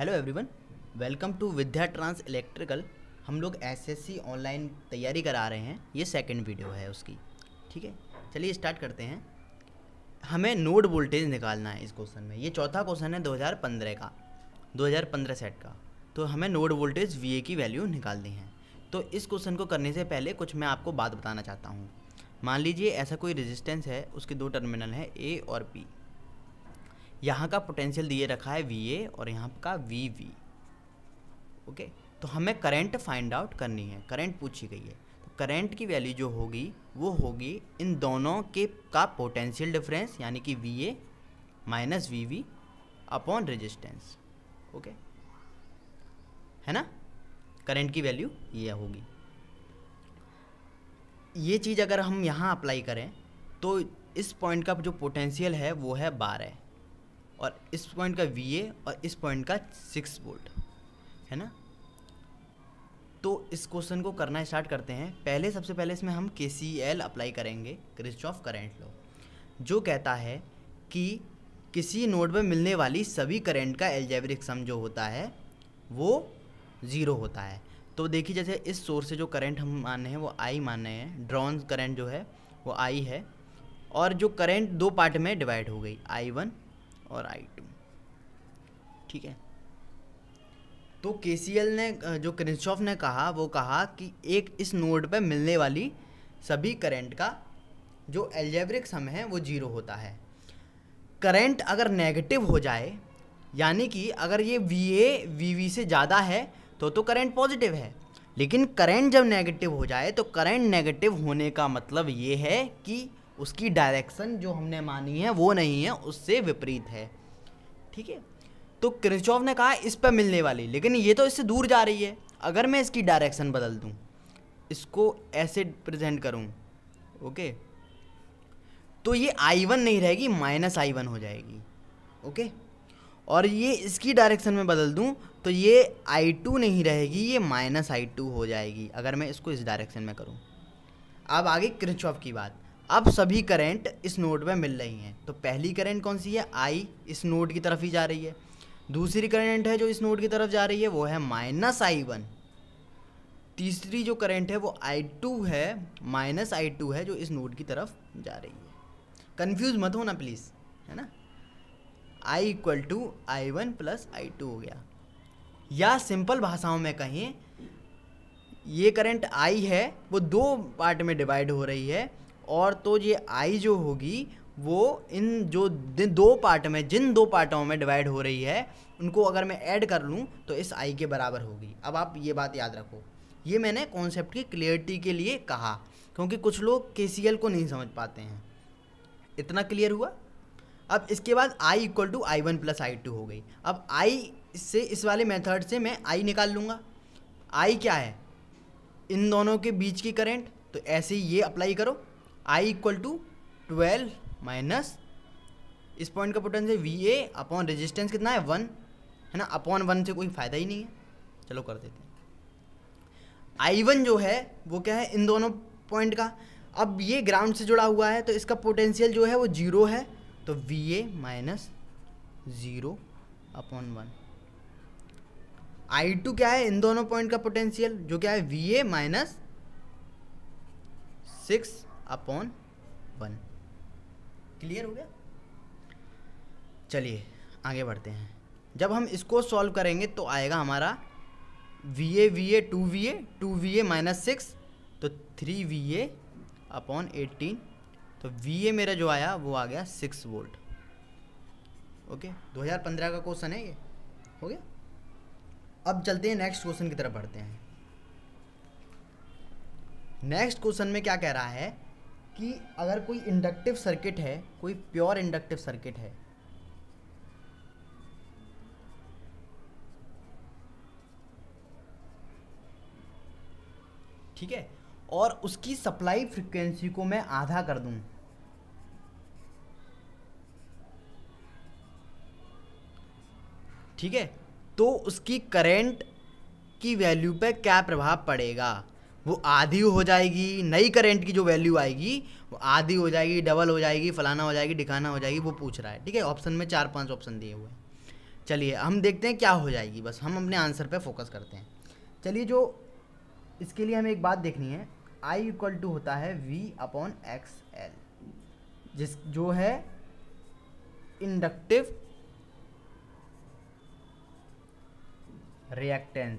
hello everyone welcome to Vidya trans electrical हम लोग SSC online तैयारी करा रहे हैं ये सेकंड वीडियो है उसकी ठीक है चलिए स्टार्ट करते हैं हमें नोड वोल्टेज निकालना है इस क्वेश्चन में ये चौथा क्वेश्चन है 2015 का 2015 सेट का तो हमें नोड वोल्टेज वी की वैल्यू निकालनी है तो इस क्वेश्चन को करने से पहले कुछ मैं आपको बात बताना चाहता हूँ मान लीजिए ऐसा कोई रेजिस्टेंस है उसके दो टर्मिनल हैं ए और पी यहाँ का पोटेंशियल दिए रखा है वी ए और यहाँ का वी वी ओके तो हमें करंट फाइंड आउट करनी है करंट पूछी गई है तो करंट की वैल्यू जो होगी वो होगी इन दोनों के का पोटेंशियल डिफरेंस यानी कि V A minus V V upon resistance okay है ना करंट की वैल्यू ये होगी ये चीज़ अगर हम यहाँ अप्लाई करें तो इस पॉइंट का जो पोटेंशियल है वो है बारह और इस पॉइंट का वी और इस पॉइंट का सिक्स वोल्ट है ना तो इस क्वेश्चन को करना स्टार्ट करते हैं पहले सबसे पहले इसमें हम के सी एल अप्लाई करेंगे क्रिस्ट ऑफ करेंट लॉ जो कहता है कि किसी नोड में मिलने वाली सभी करेंट का एल्जेब्रिक सम जो होता है वो ज़ीरो होता है तो देखिए जैसे इस सोर्स से जो करंट हम मान रहे हैं वो आई मान रहे हैं ड्रॉन करंट जो है वो आई है और जो करंट दो पार्ट में डिवाइड हो गई आई वन और आई टू ठीक है तो के ने जो क्रिंसॉफ ने कहा वो कहा कि एक इस नोड पर मिलने वाली सभी करंट का जो एल्जेब्रिक सम है वो जीरो होता है करंट अगर नेगेटिव हो जाए यानी कि अगर ये वी ए वी वी से ज़्यादा है तो तो करंट पॉजिटिव है लेकिन करंट जब नेगेटिव हो जाए तो करंट नेगेटिव होने का मतलब ये है कि उसकी डायरेक्शन जो हमने मानी है वो नहीं है उससे विपरीत है ठीक है तो क्रिचॉव ने कहा इस पर मिलने वाली लेकिन ये तो इससे दूर जा रही है अगर मैं इसकी डायरेक्शन बदल दूँ इसको ऐसे प्रेजेंट करूँ ओके तो ये आई वन नहीं रहेगी माइनस आई वन हो जाएगी ओके और ये इसकी डायरेक्शन में बदल दूँ तो ये आई टू नहीं रहेगी ये माइनस आई टू हो जाएगी अगर मैं इसको इस डायरेक्शन में करूँ अब आगे क्रिचॉफ की बात अब सभी करेंट इस नोड में मिल रही हैं तो पहली करेंट कौन सी है आई इस नोड की तरफ ही जा रही है दूसरी करेंट है जो इस नोड की तरफ जा रही है वो है माइनस आई वन तीसरी जो करंट है वो आई टू है माइनस आई टू है जो इस नोड की तरफ जा रही है कन्फ्यूज मत हो ना प्लीज़ है ना I equal to I one plus I two हो गया या सिंपल भाषाओं में कहें ये करंट आई है वो दो पार्ट में डिवाइड हो रही है और तो ये आई जो होगी वो इन जो दो पार्ट में जिन दो पार्टों में डिवाइड हो रही है उनको अगर मैं ऐड कर लूँ तो इस आई के बराबर होगी अब आप ये बात याद रखो ये मैंने कॉन्सेप्ट की क्लियरिटी के लिए कहा क्योंकि कुछ लोग के को नहीं समझ पाते हैं इतना क्लियर हुआ अब इसके बाद I equal to I one plus I two हो गई अब आई से इस वाले मेथड से मैं आई निकाल लूँगा आई क्या है इन दोनों के बीच की करंट तो ऐसे ही ये अप्लाई करो I equal to twelve minus इस पॉइंट का potential V A upon resistance कितना है वन है ना अपॉन वन से कोई फ़ायदा ही नहीं है चलो कर देते हैं आई वन जो है वो क्या है इन दोनों पॉइंट का अब ये ग्राउंड से जुड़ा हुआ है तो इसका पोटेंशियल जो है वो जीरो है तो V A minus zero upon one I two क्या है इन दोनों पॉइंट का पोटेंशियल जो क्या है V A minus six upon one clear हो गया चलिए आगे बढ़ते हैं जब हम इसको सॉल्व करेंगे तो आएगा हमारा V A V A two V A two V A minus six तो three V A upon eighteen तो वी ए मेरा जो आया वो आ गया सिक्स वोल्ट ओके दो हज़ार पंद्रह का क्वेश्चन है ये हो गया अब चलते हैं नेक्स्ट क्वेश्चन की तरफ बढ़ते हैं नेक्स्ट क्वेश्चन में क्या कह रहा है कि अगर कोई इंडक्टिव सर्किट है कोई प्योर इंडक्टिव सर्किट है ठीक है और उसकी सप्लाई फ्रीक्वेंसी को मैं आधा कर दूं ठीक है तो उसकी करंट की वैल्यू पे क्या प्रभाव पड़ेगा वो आधी हो जाएगी नई करेंट की जो वैल्यू आएगी वो आधी हो जाएगी डबल हो जाएगी फलाना हो जाएगी दिखाना हो जाएगी वो पूछ रहा है ठीक है ऑप्शन में चार पांच ऑप्शन दिए हुए हैं चलिए हम देखते हैं क्या हो जाएगी बस हम अपने आंसर पे फोकस करते हैं चलिए जो इसके लिए हमें एक बात देखनी है आई इक्वल टू होता है वी अपॉन एक्स एल जिस जो है inductive reactance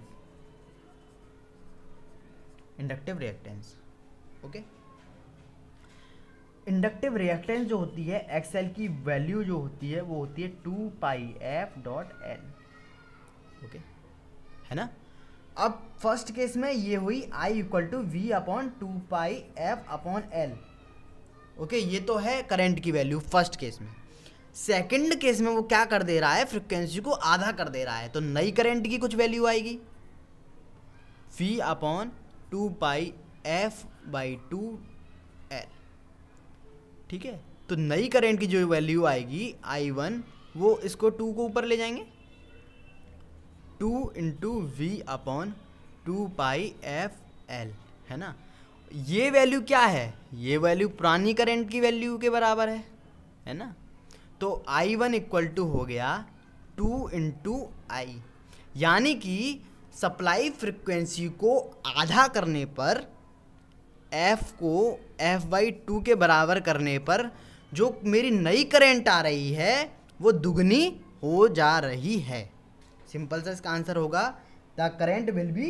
inductive reactance okay inductive reactance जो होती है एक्सएल की वैल्यू जो होती है वो होती है two pi f dot n okay है ना अब फर्स्ट केस में ये हुई I equal to V upon two pi f upon L okay ये तो है करंट की वैल्यू फर्स्ट केस में सेकंड केस में वो क्या कर दे रहा है फ्रिक्वेंसी को आधा कर दे रहा है तो नई करंट की कुछ वैल्यू आएगी phi upon two by f by two L ठीक है तो नई करंट की जो वैल्यू आएगी आई वन वो इसको टू को ऊपर ले जाएंगे two into V upon two pi f L है ना ये वैल्यू क्या है ये वैल्यू पुरानी करंट की वैल्यू के बराबर है है ना तो आई वन इक्वल टू हो गया टू इंटू आई यानी कि सप्लाई फ्रिक्वेंसी को आधा करने पर एफ़ को एफ बाई टू के बराबर करने पर जो मेरी नई करेंट आ रही है वो दुगनी हो जा रही है सिंपल सा इसका आंसर होगा the current will be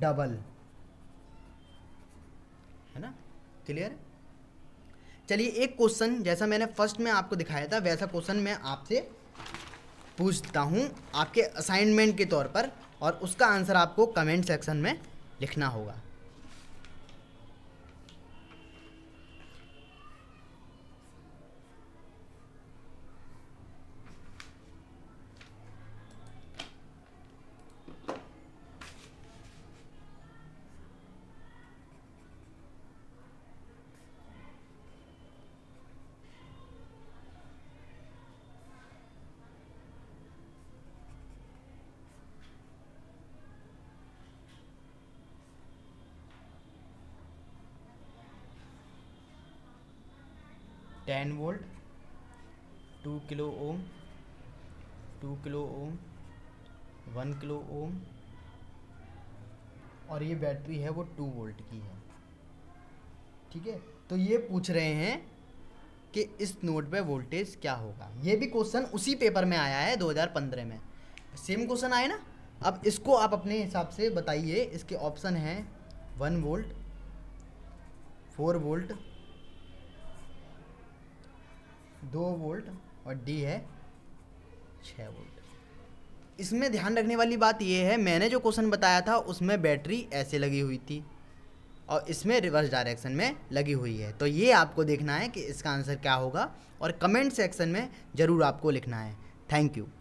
double है ना क्लियर चलिए एक क्वेश्चन जैसा मैंने फर्स्ट में आपको दिखाया था वैसा क्वेश्चन मैं आपसे पूछता हूँ आपके असाइनमेंट के तौर पर और उसका आंसर आपको कमेंट सेक्शन में लिखना होगा ten volt two kilo ohm two kilo ohm one kilo ohm और ये बैटरी है वो टू वोल्ट की है ठीक है तो ये पूछ रहे हैं कि इस नोड पे वोल्टेज क्या होगा ये भी क्वेश्चन उसी पेपर में आया है 2015 में सेम क्वेश्चन आए ना अब इसको आप अपने हिसाब से बताइए इसके ऑप्शन हैं वन वोल्ट फोर वोल्ट दो वोल्ट और डी है छः वोल्ट इसमें ध्यान रखने वाली बात यह है मैंने जो क्वेश्चन बताया था उसमें बैटरी ऐसे लगी हुई थी और इसमें रिवर्स डायरेक्शन में लगी हुई है तो ये आपको देखना है कि इसका आंसर क्या होगा और कमेंट सेक्शन में ज़रूर आपको लिखना है थैंक यू